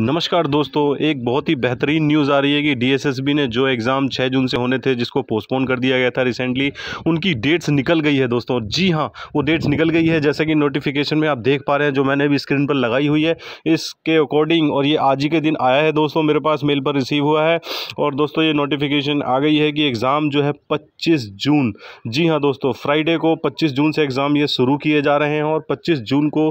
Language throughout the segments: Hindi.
नमस्कार दोस्तों एक बहुत ही बेहतरीन न्यूज़ आ रही है कि डीएसएसबी ने जो एग्ज़ाम 6 जून से होने थे जिसको पोस्टपोन कर दिया गया था रिसेंटली उनकी डेट्स निकल गई है दोस्तों जी हाँ वो डेट्स निकल गई है जैसे कि नोटिफिकेशन में आप देख पा रहे हैं जो मैंने भी स्क्रीन पर लगाई हुई है इसके अकॉर्डिंग और ये आज ही के दिन आया है दोस्तों मेरे पास मेल पर रिसीव हुआ है और दोस्तों ये नोटिफिकेशन आ गई है कि एग्ज़ाम जो है पच्चीस जून जी हाँ दोस्तों फ्राइडे को पच्चीस जून से एग्ज़ाम ये शुरू किए जा रहे हैं और पच्चीस जून को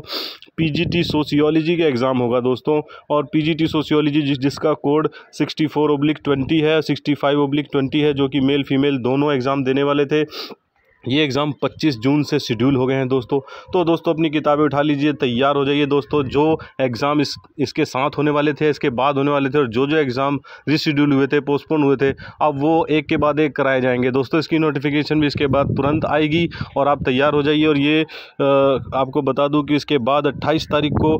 पीजीटी सोशियोलॉजी का एग्ज़ाम होगा दोस्तों और पीजीटी सोशियोलॉजी जिस जिसका code sixty four oblique twenty है सिक्सटी फाइव ओब्लिक ट्वेंटी है जो कि मेल फीमेल दोनों एग्ज़ाम देने वाले थे ये एग्ज़ाम 25 जून से शेड्यूल हो गए हैं दोस्तों तो दोस्तों अपनी किताबें उठा लीजिए तैयार हो जाइए दोस्तों जो एग्ज़ाम इस इसके साथ होने वाले थे इसके बाद होने वाले थे और जो जो एग्ज़ाम रिशेड्यूल हुए थे पोस्टपोन हुए थे अब वो एक के बाद एक कराए जाएंगे दोस्तों इसकी नोटिफिकेशन भी इसके बाद तुरंत आएगी और आप तैयार हो जाइए और ये आ, आपको बता दूँ कि इसके बाद अट्ठाईस तारीख को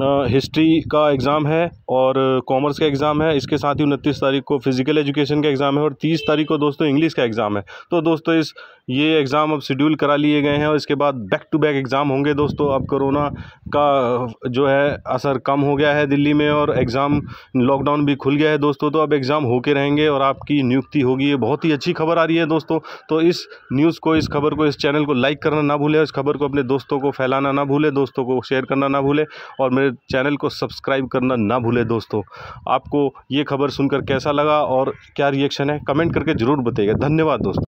हिस्ट्री का एग्ज़ाम है और कॉमर्स का एग्ज़ाम है इसके साथ ही उनतीस तारीख को फिज़िकल एजुकेशन का एग्ज़ाम है और तीस तारीख को दोस्तों इंग्लिश का एग्ज़ाम है तो दोस्तों इस ये एग्ज़ाम अब शेड्यूल करा लिए गए हैं और इसके बाद बैक टू बैक एग्ज़ाम होंगे दोस्तों अब कोरोना का जो है असर कम हो गया है दिल्ली में और एग्ज़ाम लॉकडाउन भी खुल गया है दोस्तों तो अब एग्ज़ाम होके रहेंगे और आपकी नियुक्ति होगी ये बहुत ही अच्छी खबर आ रही है दोस्तों तो इस न्यूज़ को इस खबर को इस चैनल को लाइक करना ना भूलें इस खबर को अपने दोस्तों को फैलाना ना भूलें दोस्तों को शेयर करना ना भूलें और मेरे चैनल को सब्सक्राइब करना ना भूले दोस्तों आपको ये खबर सुनकर कैसा लगा और क्या रिएक्शन है कमेंट करके ज़रूर बताइएगा धन्यवाद दोस्तों